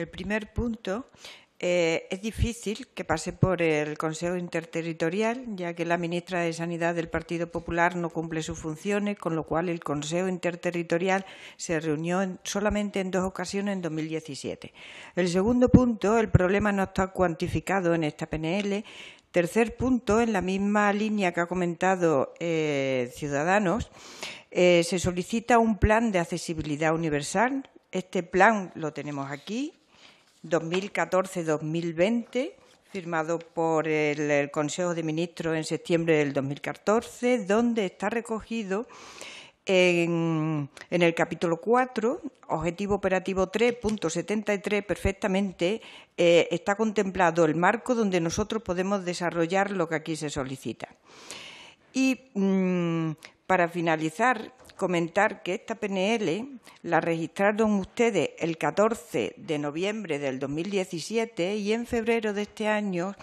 El primer punto eh, es difícil que pase por el Consejo Interterritorial, ya que la ministra de Sanidad del Partido Popular no cumple sus funciones, con lo cual el Consejo Interterritorial se reunió solamente en dos ocasiones en 2017. El segundo punto, el problema no está cuantificado en esta PNL. Tercer punto, en la misma línea que ha comentado eh, Ciudadanos, eh, se solicita un plan de accesibilidad universal. Este plan lo tenemos aquí, 2014-2020, firmado por el, Consejo de Ministros en septiembre del 2014, donde está recogido en, el capítulo 4, objetivo operativo 3.73, perfectamente eh, está contemplado el marco donde nosotros podemos desarrollar lo que aquí se solicita. Y mm, para finalizar, comentar que esta PNL la registraron ustedes el 14 de noviembre del 2017 y en febrero de este año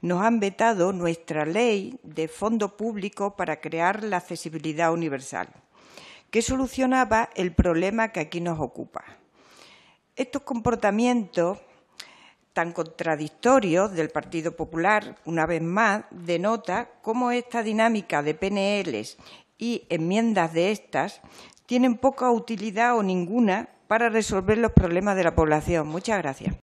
nos han vetado nuestra ley de fondo público para crear la accesibilidad universal, que solucionaba el problema que aquí nos ocupa. Estos comportamientos tan contradictorios del Partido Popular, una vez más, denota cómo esta dinámica de PNLs y enmiendas de estas tienen poca utilidad o ninguna para resolver los problemas de la población. Muchas gracias.